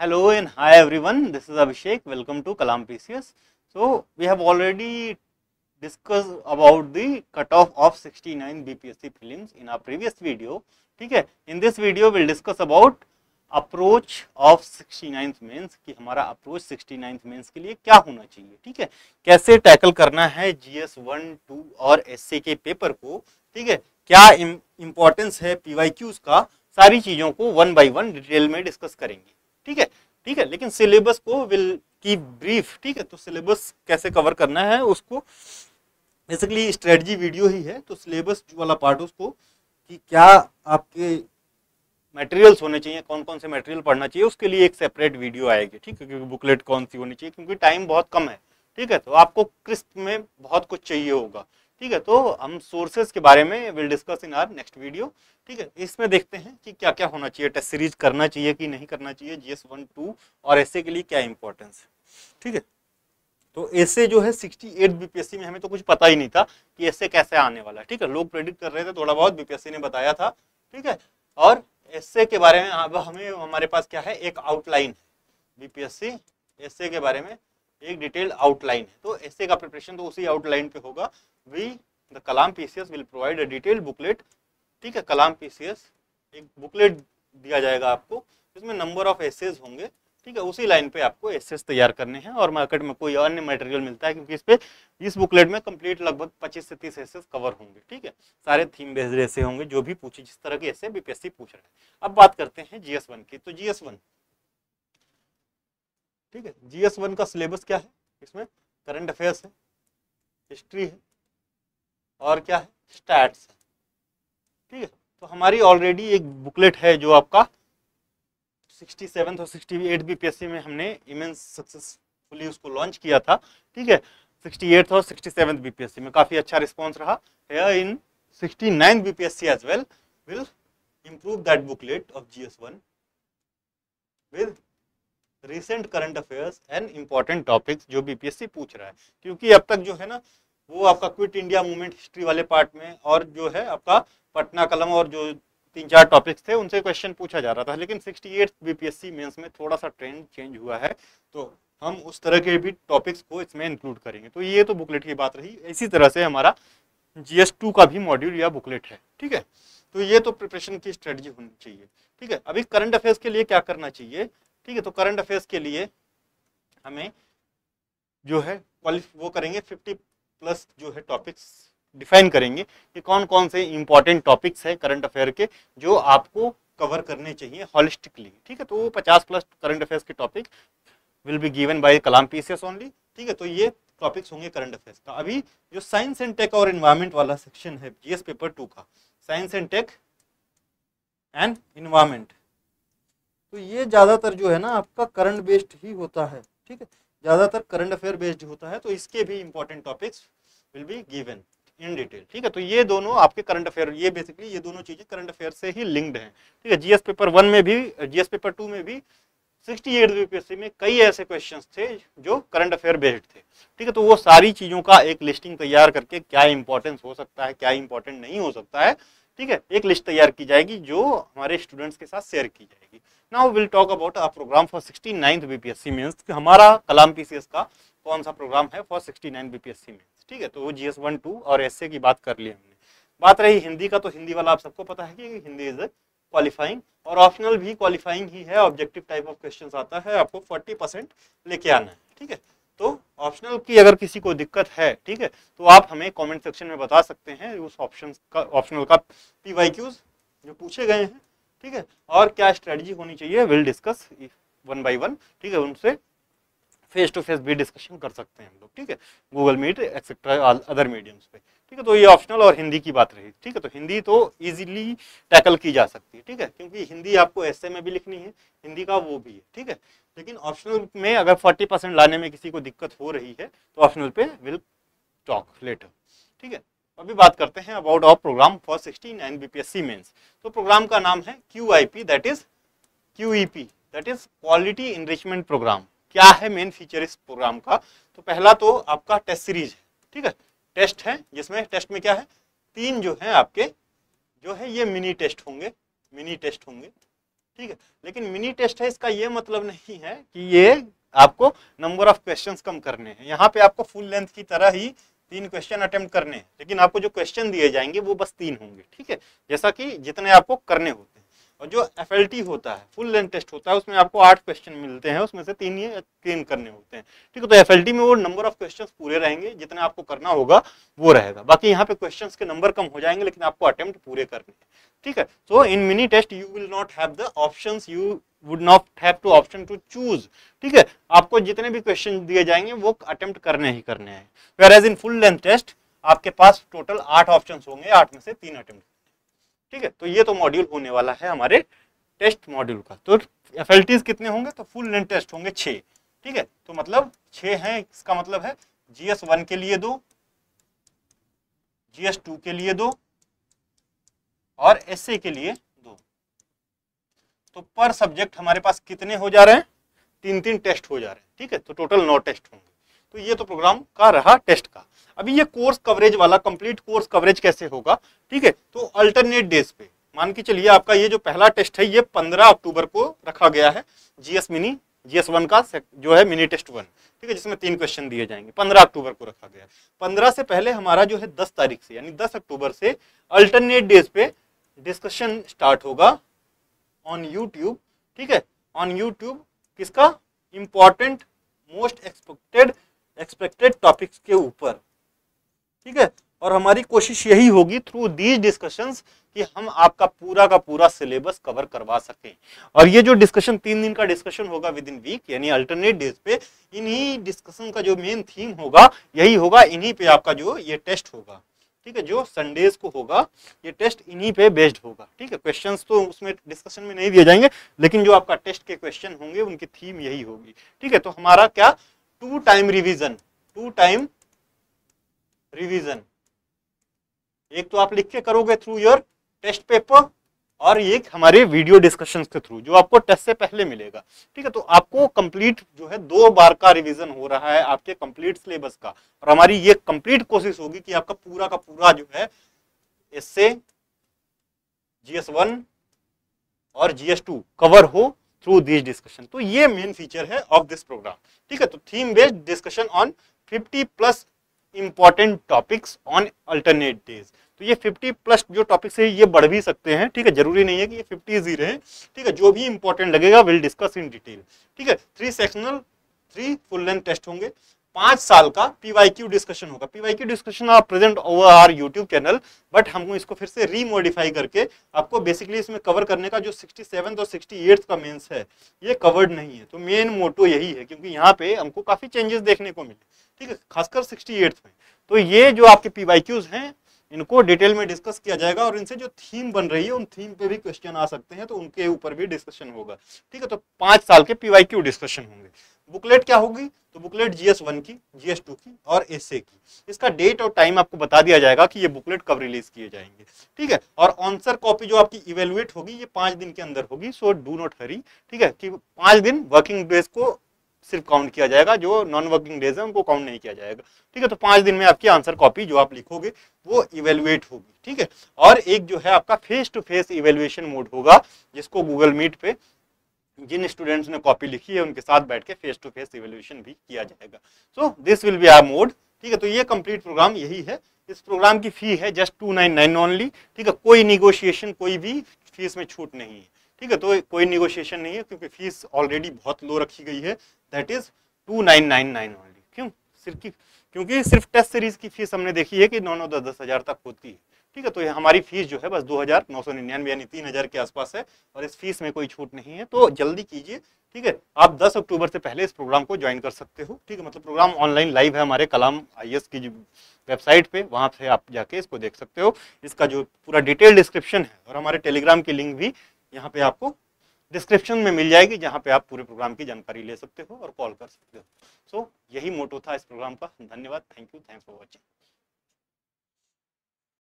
hello and hi everyone this is Abhishek welcome to Kalam PCS so we have already discuss about the cut off of sixty B P S C film in our previous video ठीक है in this video will discuss about approach of sixty 69th mains कि हमारा approach sixty 69th mains के लिए क्या होना चाहिए ठीक है कैसे टैकल करना है जी एस वन टू और एस सी के पेपर को ठीक है क्या इंपॉर्टेंस है पी वाई क्यूज का सारी चीज़ों को वन बाई वन डिटेल में डिस्कस करेंगे ठीक है ठीक है लेकिन सिलेबस को विल की ब्रीफ ठीक है तो सिलेबस कैसे कवर करना है उसको बेसिकली स्ट्रेटजी वीडियो ही है तो सिलेबस वाला पार्ट उसको कि क्या आपके मटेरियल्स होने चाहिए कौन कौन से मटेरियल पढ़ना चाहिए उसके लिए एक सेपरेट वीडियो आएगी ठीक है क्योंकि बुकलेट कौन सी होनी चाहिए क्योंकि टाइम बहुत कम है ठीक है तो आपको क्रिस्प में बहुत कुछ चाहिए होगा ठीक है तो हम सोर्सेज के बारे में will discuss in our next video ठीक है इसमें देखते हैं कि क्या क्या होना चाहिए टेस्ट सीरीज करना चाहिए कि नहीं करना चाहिए जी एस वन टू और ऐसे के लिए क्या इंपॉर्टेंस है ठीक है तो ऐसे जो है 68 बीपीएससी में हमें तो कुछ पता ही नहीं था कि ऐसे कैसे आने वाला है ठीक है लोग प्रेडिक्ट कर रहे थे थोड़ा बहुत बीपीएससी ने बताया था ठीक है और ऐसे के बारे में अब हमें हमारे पास क्या है एक आउटलाइन बीपीएससी ऐसे के बारे में एक डिटेल आउटलाइन है तो ऐसे का प्रिपरेशन तो उसी आउटलाइन पे होगा we the Kalam PCS will provide a detailed booklet ठीक है कलाम पीसीएस एक बुकलेट दिया जाएगा आपको जिसमें नंबर ऑफ एसेज होंगे ठीक है उसी लाइन पे आपको एसेज तैयार करने हैं और मार्केट में कोई अन्य मटेरियल मिलता है क्योंकि इस पे इस बुकलेट में कंप्लीट लगभग 25 से 30 एसेज कवर होंगे ठीक है सारे थीम बेस्ड ऐसे होंगे जो भी पूछे जिस तरह के ऐसे बीपीएससी पूछ रहे हैं अब बात करते हैं जीएस वन की तो जीएस वन ठीक है जीएस वन का सिलेबस क्या है इसमें करंट अफेयर्स है हिस्ट्री है और क्या है स्टैट्स है ठीक है तो हमारी ऑलरेडी एक बुकलेट है जो आपका सिक्सटी सेवन और सिक्सटी एट बी पी में हमने इमेंस सक्सेसफुली उसको लॉन्च किया था ठीक है सिक्सटी एट और सिक्सटी सेवन बी पी में काफ़ी अच्छा रिस्पॉन्स रहा है in sixty nine B P as well will improve that booklet of G S one with recent current affairs and important topics जो बीपीएससी पूछ रहा है क्योंकि अब तक जो है ना वो आपका क्विट इंडिया मूवमेंट हिस्ट्री वाले पार्ट में और जो है आपका पटना कलम और जो तीन चार टॉपिक्स थे उनसे क्वेश्चन पूछा जा रहा था लेकिन सिक्सटी एट बीपीएससी मेन्स में थोड़ा सा ट्रेंड चेंज हुआ है तो हम उस तरह के भी टॉपिक्स को इसमें इंक्लूड करेंगे तो ये तो बुकलेट की बात रही इसी तरह से हमारा टू का भी मॉड्यूल या बुकलेट है ठीक है तो ये तो प्रिपरेशन की स्ट्रेटजी होनी चाहिए ठीक है अभी करंट अफेयर्स के लिए क्या करना चाहिए ठीक है तो करंट अफेयर्स के लिए हमें जो है वो करेंगे 50 प्लस जो है टॉपिक्स डिफाइन करेंगे कि कौन कौन से इंपॉर्टेंट टॉपिक्स है करंट अफेयर के जो आपको कवर करने चाहिए हॉलिस्टिकली ठीक है तो वो 50 प्लस करंट अफेयर्स के topic will be given by Kalam PCS only ठीक है तो ये टॉपिक्स होंगे करंट अफेयर्स का अभी जो साइंस एंड टेक और इन्वायरमेंट वाला सेक्शन है जीएस पेपर टू का science and tech and environment तो ये ज़्यादातर जो है ना आपका करंट बेस्ड ही होता है ठीक है ज़्यादातर करंट अफेयर बेस्ड होता है तो इसके भी important topics will be given in detail ठीक है तो ये दोनों आपके करंट अफेयर ये बेसिकली ये दोनों चीज़ें करंट अफेयर से ही लिंक्ड हैं ठीक है जीएस पेपर वन में भी जीएस पेपर टू में भी सिक्सटी एट यूपीएससी में कई ऐसे क्वेश्चंस थे जो करंट अफेयर बेस्ड थे ठीक है तो वो सारी चीज़ों का एक लिस्टिंग तैयार करके क्या इंपॉर्टेंस हो सकता है क्या इंपॉर्टेंट नहीं हो सकता है ठीक है एक लिस्ट तैयार की जाएगी जो हमारे स्टूडेंट्स के साथ शेयर की जाएगी now will talk about a programme for sixty ninth BPSC mains हमारा कलाम पीसीएस का कौन सा प्रोग्राम है for sixty nine BPSC mains ठीक है तो वो जी एस वन टू और एस की बात कर ली हमने बात रही हिंदी का तो हिंदी वाला आप सबको पता है कि हिंदी इज क्वालिफाइंग और ऑप्शनल भी क्वालिफाइंग ही है ऑब्जेक्टिव टाइप ऑफ क्वेश्चन आता है आपको फोर्टी परसेंट लेके आना है ठीक है तो ऑप्शनल की अगर किसी को दिक्कत है ठीक है तो आप हमें कमेंट सेक्शन में बता सकते हैं उस ऑप्शन का ऑप्शनल का पी वाई क्यूज जो पूछे गए हैं ठीक है और क्या स्ट्रेटजी होनी चाहिए will discuss one by one ठीक है उनसे फेस टू फेस भी डिस्कशन कर सकते हैं हम लोग ठीक है Google Meet etcetera other mediums पे ठीक है तो ये ऑप्शनल और हिंदी की बात रही ठीक है तो हिंदी तो इजीली टैकल की जा सकती है ठीक है क्योंकि हिंदी आपको ऐसे में भी लिखनी है हिंदी का वो भी है ठीक है लेकिन ऑप्शनल में अगर फोर्टी परसेंट लाने में किसी को दिक्कत हो रही है तो ऑप्शनल पे विल टॉक लेटर ठीक है अभी बात करते हैं about of programme for sixteen and BPSC mains तो प्रोग्राम का नाम है Q I P that is Q E P that is quality enrichment programme क्या है मेन फीचर इस प्रोग्राम का तो पहला तो आपका टेस्ट सीरीज है ठीक है टेस्ट है जिसमें टेस्ट में क्या है तीन जो है आपके जो है ये मिनी टेस्ट होंगे मिनी टेस्ट होंगे ठीक है लेकिन मिनी टेस्ट है इसका ये मतलब नहीं है कि ये आपको नंबर ऑफ क्वेश्चन कम करने हैं यहाँ पे आपको फुल लेंथ की तरह ही तीन क्वेश्चन अटेम्प्ट करने हैं लेकिन आपको जो क्वेश्चन दिए जाएंगे वो बस तीन होंगे ठीक है जैसा कि जितने आपको करने होते हैं और जो एफ होता है फुल लेंथ टेस्ट होता है उसमें आपको आठ क्वेश्चन मिलते हैं उसमें से तीन ही क्लेम करने होते हैं ठीक है तो एफ में वो नंबर ऑफ क्वेश्चन पूरे रहेंगे जितना आपको करना होगा वो रहेगा बाकी यहाँ पे क्वेश्चन के नंबर कम हो जाएंगे लेकिन आपको अटेम्प्ट पूरे करने हैं ठीक है so in mini test you will not have the you would not have to option to choose ठीक है आपको जितने भी क्वेश्चन दिए जाएंगे वो अटेम्प्ट करने ही करने हैं whereas in full length test आपके पास टोटल आठ ऑप्शन होंगे आठ में से तीन अटेम्प्ट ठीक है तो ये तो मॉड्यूल होने वाला है हमारे टेस्ट मॉड्यूल का तो एफ कितने होंगे तो फुल लेंथ टेस्ट होंगे छः ठीक है तो मतलब छः हैं इसका मतलब है जी एस वन के लिए दो जी एस टू के लिए दो और एस ए के लिए दो तो पर सब्जेक्ट हमारे पास कितने हो जा रहे हैं तीन तीन टेस्ट हो जा रहे हैं ठीक है तो टोटल नौ टेस्ट होंगे तो ये तो प्रोग्राम का रहा टेस्ट का अभी ये कोर्स कवरेज वाला कंप्लीट कोर्स कवरेज कैसे होगा ठीक है तो अल्टरनेट डेज पे मान के चलिए आपका ये जो पहला टेस्ट है ये 15 अक्टूबर को रखा गया है जीएस मिनी जीएस वन का जो है मिनी टेस्ट वन ठीक है जिसमें तीन क्वेश्चन दिए जाएंगे पंद्रह अक्टूबर को रखा गया पंद्रह से पहले हमारा जो है दस तारीख से यानी दस अक्टूबर से अल्टरनेट डेज पे डिस्कशन स्टार्ट होगा ऑन यूट्यूब ठीक है ऑन यूट्यूब किसका important most expected expected topics के ऊपर ठीक है और हमारी कोशिश यही होगी थ्रू दीज डिस्कशंस कि हम आपका पूरा का पूरा सिलेबस कवर करवा सकें और ये जो डिस्कशन तीन दिन का डिस्कशन होगा विद इन वीक यानी अल्टरनेट डेज पे इन्हीं डिस्कशन का जो मेन थीम होगा यही होगा इन्हीं पे आपका जो ये टेस्ट होगा ठीक है जो संडेज को होगा ये टेस्ट इन्हीं पे बेस्ड होगा ठीक है क्वेश्चन तो उसमें डिस्कशन में नहीं दिए जाएंगे लेकिन जो आपका टेस्ट के क्वेश्चन होंगे उनकी थीम यही होगी ठीक है तो हमारा क्या two time revision two time revision एक तो आप लिख के करोगे थ्रू योर टेस्ट पेपर और एक हमारे वीडियो डिस्कशंस के थ्रू जो आपको टेस्ट से पहले मिलेगा ठीक है तो आपको कंप्लीट जो है दो बार का रिवीजन हो रहा है आपके कंप्लीट सिलेबस का और हमारी ये कंप्लीट कोशिश होगी कि आपका पूरा का पूरा जो है इससे जीएस वन और जीएस टू कवर हो थ्रू दिस डिस्कशन तो ये मेन फीचर है ऑफ दिस प्रोग्राम ठीक है तो theme based discussion on 50 plus important topics on alternate days तो ये 50 प्लस जो टॉपिक्स है ये बढ़ भी सकते हैं ठीक है जरूरी नहीं है कि ये 50 ही रहे ठीक है जो भी इंपॉर्टेंट लगेगा विल डिस्कस इन डिटेल ठीक है three sectional three full length test होंगे पांच साल का क्यू डिस्कशन होगा पीवाई डिस्कशन आप present over our YouTube channel but हम इसको फिर से रीमोडिफाई करके आपको बेसिकली इसमें कवर करने का जो सिक्सटी सेवन और सिक्सटी एट्थ का मेंस है ये कवर्ड नहीं है तो मेन मोटो यही है क्योंकि यहाँ पे हमको काफी चेंजेस देखने को मिले ठीक है खासकर सिक्सटी एट्थ में तो ये जो आपके क्यूज हैं इनको डिटेल में डिस्कस किया जाएगा और इनसे जो थीम बन रही है उन थीम पे भी क्वेश्चन आ सकते हैं तो उनके ऊपर भी डिस्कशन होगा ठीक है तो पांच साल के क्यू डिस्कशन होंगे बुकलेट क्या होगी तो बुकलेट जीएस वन की जीएस टू की और एसए की इसका डेट और टाइम आपको बता दिया जाएगा कि ये बुकलेट कब रिलीज किए जाएंगे ठीक है और आंसर कॉपी जो आपकी इवेलुएट होगी ये पांच दिन के अंदर होगी सो डू नॉट हरी ठीक है कि पांच दिन वर्किंग डेज को सिर्फ काउंट किया जाएगा जो नॉन वर्किंग डेज है उनको काउंट नहीं किया जाएगा ठीक है तो पांच दिन में आपकी आंसर कॉपी जो आप लिखोगे वो इवेलुएट होगी ठीक है और एक जो है आपका face to face evaluation mode होगा जिसको गूगल मीट पे जिन स्टूडेंट्स ने कॉपी लिखी है उनके साथ बैठ के फेस टू फेस इवेल्यूशन भी किया जाएगा so this will be our mode ठीक है तो ये कंप्लीट प्रोग्राम यही है इस प्रोग्राम की फ़ी है just two nine nine only ठीक है कोई निगोशिएशन कोई भी फीस में छूट नहीं है ठीक है तो कोई निगोशिएशन नहीं है क्योंकि फीस ऑलरेडी बहुत लो रखी गई है that is two nine nine nine only क्यों सिर्फ क्योंकि सिर्फ टेस्ट सीरीज की फीस हमने देखी है कि नौ नौ दस दस हज़ार तक होती है ठीक है तो ये हमारी फीस जो है बस दो हज़ार नौ सौ निन्यानवे यानी तीन हज़ार के आसपास है और इस फीस में कोई छूट नहीं है तो जल्दी कीजिए ठीक है आप 10 अक्टूबर से पहले इस प्रोग्राम को ज्वाइन कर सकते हो ठीक है मतलब प्रोग्राम ऑनलाइन लाइव है हमारे कलाम आई की वेबसाइट पे वहाँ से आप जाके इसको देख सकते हो इसका जो पूरा डिटेल डिस्क्रिप्शन है और हमारे टेलीग्राम की लिंक भी यहाँ पे आपको डिस्क्रिप्शन में मिल जाएगी जहाँ पे आप पूरे प्रोग्राम की जानकारी ले सकते हो और कॉल कर सकते हो सो so, यही मोटो था इस प्रोग्राम का धन्यवाद thank you thanks for watching